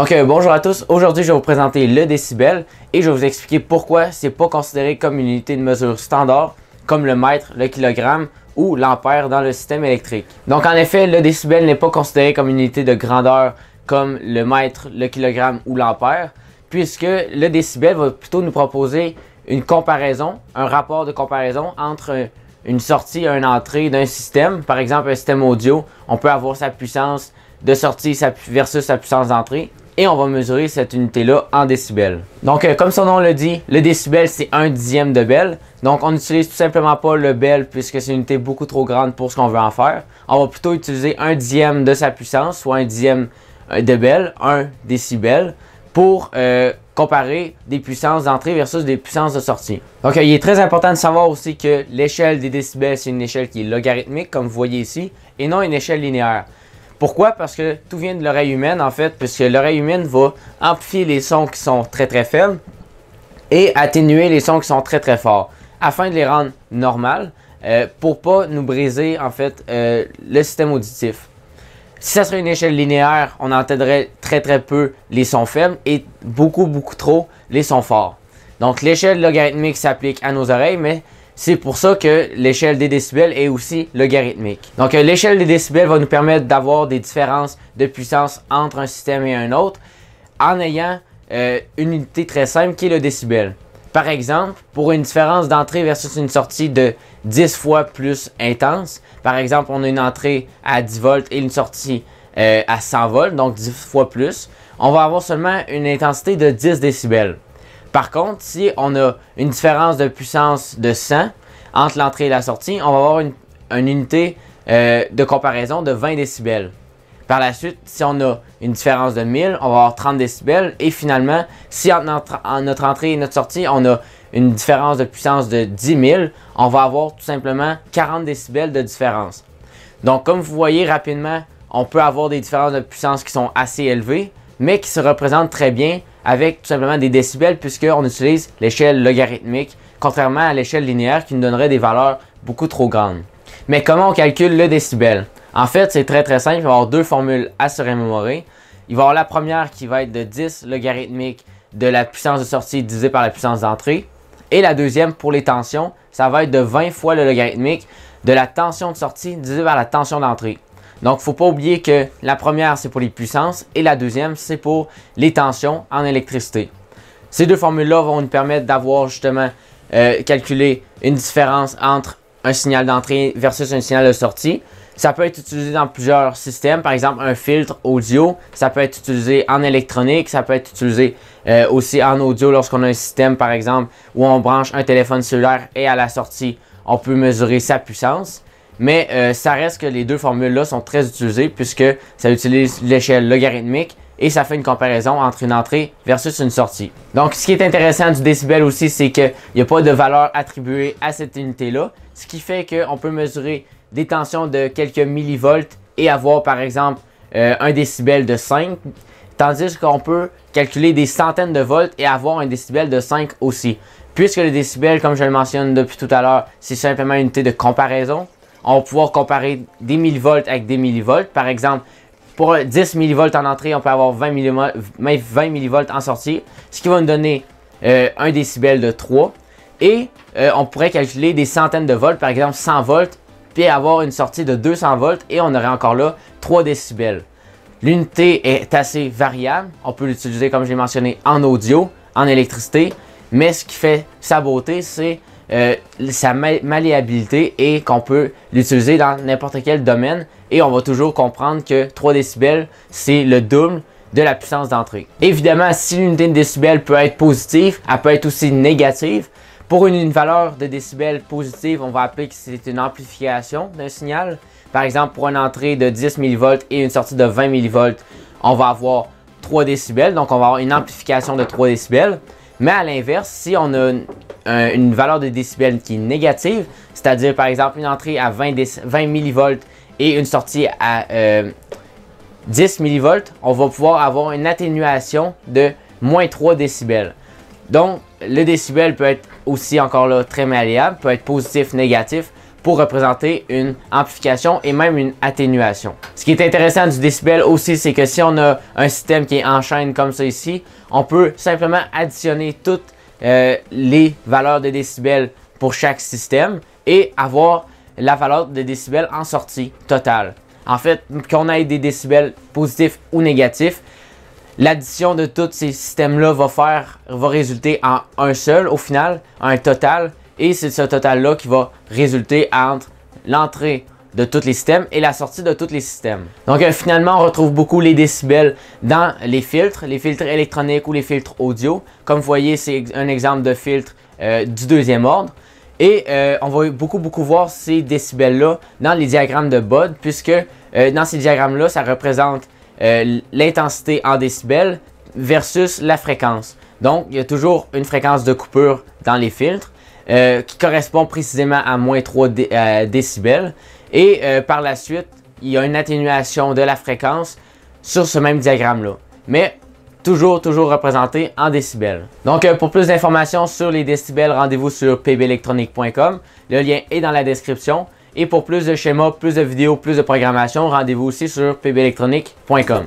Donc euh, bonjour à tous, aujourd'hui je vais vous présenter le décibel et je vais vous expliquer pourquoi c'est pas considéré comme une unité de mesure standard comme le mètre, le kilogramme ou l'ampère dans le système électrique. Donc en effet, le décibel n'est pas considéré comme une unité de grandeur comme le mètre, le kilogramme ou l'ampère puisque le décibel va plutôt nous proposer une comparaison, un rapport de comparaison entre une sortie et une entrée d'un système. Par exemple, un système audio, on peut avoir sa puissance de sortie versus sa puissance d'entrée et on va mesurer cette unité-là en décibels. Donc, euh, comme son nom le dit, le décibel, c'est un dixième de bel. Donc, on n'utilise tout simplement pas le bel puisque c'est une unité beaucoup trop grande pour ce qu'on veut en faire. On va plutôt utiliser un dixième de sa puissance, soit un dixième euh, de bel, un décibel, pour euh, comparer des puissances d'entrée versus des puissances de sortie. Donc, il est très important de savoir aussi que l'échelle des décibels, c'est une échelle qui est logarithmique, comme vous voyez ici, et non une échelle linéaire. Pourquoi? Parce que tout vient de l'oreille humaine, en fait, puisque l'oreille humaine va amplifier les sons qui sont très très faibles et atténuer les sons qui sont très très forts, afin de les rendre normales, pour euh, pour pas nous briser, en fait, euh, le système auditif. Si ça serait une échelle linéaire, on entendrait très très peu les sons faibles et beaucoup beaucoup trop les sons forts. Donc l'échelle logarithmique s'applique à nos oreilles, mais c'est pour ça que l'échelle des décibels est aussi logarithmique. Donc euh, l'échelle des décibels va nous permettre d'avoir des différences de puissance entre un système et un autre en ayant euh, une unité très simple qui est le décibel. Par exemple, pour une différence d'entrée versus une sortie de 10 fois plus intense, par exemple, on a une entrée à 10 volts et une sortie euh, à 100 volts, donc 10 fois plus, on va avoir seulement une intensité de 10 décibels. Par contre, si on a une différence de puissance de 100 entre l'entrée et la sortie, on va avoir une, unité euh, de comparaison de 20 décibels. Par la suite, si on a une différence de 1000, on va avoir 30 décibels. Et finalement, si en notre entrée et notre sortie, on a une différence de puissance de 10 000, on va avoir tout simplement 40 décibels de différence. Donc, comme vous voyez rapidement, on peut avoir des différences de puissance qui sont assez élevées, mais qui se représentent très bien avec tout simplement des décibels puisqu'on utilise l'échelle logarithmique, contrairement à l'échelle linéaire qui nous donnerait des valeurs beaucoup trop grandes. Mais comment on calcule le décibel? En fait, c'est très très simple, il va y avoir deux formules à se rémémorer. Il va y avoir la première qui va être de 10 logarithmique de la puissance de sortie divisée par la puissance d'entrée. Et la deuxième pour les tensions, ça va être de 20 fois le logarithmique de la tension de sortie divisée par la tension d'entrée. Donc, il faut pas oublier que la première, c'est pour les puissances et la deuxième, c'est pour les tensions en électricité. Ces deux formules-là vont nous permettre d'avoir justement euh, calculé une différence entre un signal d'entrée versus un signal de sortie. Ça peut être utilisé dans plusieurs systèmes, par exemple un filtre audio, ça peut être utilisé en électronique, ça peut être utilisé euh, aussi en audio lorsqu'on a un système, par exemple, où on branche un téléphone cellulaire et à la sortie, on peut mesurer sa puissance. Mais euh, ça reste que les deux formules-là sont très utilisées puisque ça utilise l'échelle logarithmique et ça fait une comparaison entre une entrée versus une sortie. Donc, ce qui est intéressant du décibel aussi, c'est qu'il n'y a pas de valeur attribuée à cette unité-là, ce qui fait qu'on peut mesurer des tensions de quelques millivolts et avoir, par exemple, euh, un décibel de 5, tandis qu'on peut calculer des centaines de volts et avoir un décibel de 5 aussi. Puisque le décibel, comme je le mentionne depuis tout à l'heure, c'est simplement une unité de comparaison, on va pouvoir comparer des millivolts avec des millivolts. Par exemple, pour 10 millivolts en entrée, on peut avoir 20 millivolts, en sortie, ce qui va nous donner euh, un 1 décibel de 3. Et euh, on pourrait calculer des centaines de volts, par exemple 100 volts, puis avoir une sortie de 200 volts et on aurait encore là 3 décibels. L'unité est assez variable. On peut l'utiliser, comme je l'ai mentionné, en audio, en électricité. Mais ce qui fait sa beauté, c'est euh, sa malléabilité et qu'on peut l'utiliser dans n'importe quel domaine. Et on va toujours comprendre que 3 décibels, c'est le double de la puissance d'entrée. Évidemment, si l'unité de décibels peut être positive, elle peut être aussi négative. Pour une, valeur de décibels positive, on va appeler que c'est une amplification d'un signal. Par exemple, pour une entrée de 10 mV et une sortie de 20 mV, on va avoir 3 décibels, donc on va avoir une amplification de 3 décibels. Mais à l'inverse, si on a une une valeur de décibel qui est négative, c'est-à-dire par exemple une entrée à 20, 20 mV et une sortie à 10 euh, millivolts on va pouvoir avoir une atténuation de moins 3 décibels. Donc, le décibel peut être aussi encore là très malléable, peut être positif, négatif, pour représenter une amplification et même une atténuation. Ce qui est intéressant du décibel aussi, c'est que si on a un système qui est en chaîne comme ça ici, on peut simplement additionner toutes euh, les valeurs de décibels pour chaque système et avoir la valeur de décibels en sortie totale. En fait, qu'on ait des décibels positifs ou négatifs, l'addition de tous ces systèmes-là va faire, va résulter en un seul au final, un total, et c'est ce total-là qui va résulter entre l'entrée de tous les systèmes et la sortie de tous les systèmes. Donc euh, finalement, on retrouve beaucoup les décibels dans les filtres, les filtres électroniques ou les filtres audio. Comme vous voyez, c'est un exemple de filtre euh, du deuxième ordre. Et euh, on va beaucoup, beaucoup voir ces décibels-là dans les diagrammes de Bode puisque dans ces diagrammes-là, ça représente l'intensité en décibels versus la fréquence. Donc, il y a toujours une fréquence de coupure dans les filtres qui correspond précisément à moins 3 décibels. Et euh, par la suite, il y a une atténuation de la fréquence sur ce même diagramme-là. Mais toujours, toujours représenté en décibels. Donc, euh, pour plus d'informations sur les décibels, rendez-vous sur pbelectronique.com. Le lien est dans la description. Et pour plus de schémas, plus de vidéos, plus de programmation, rendez-vous aussi sur pbelectronique.com.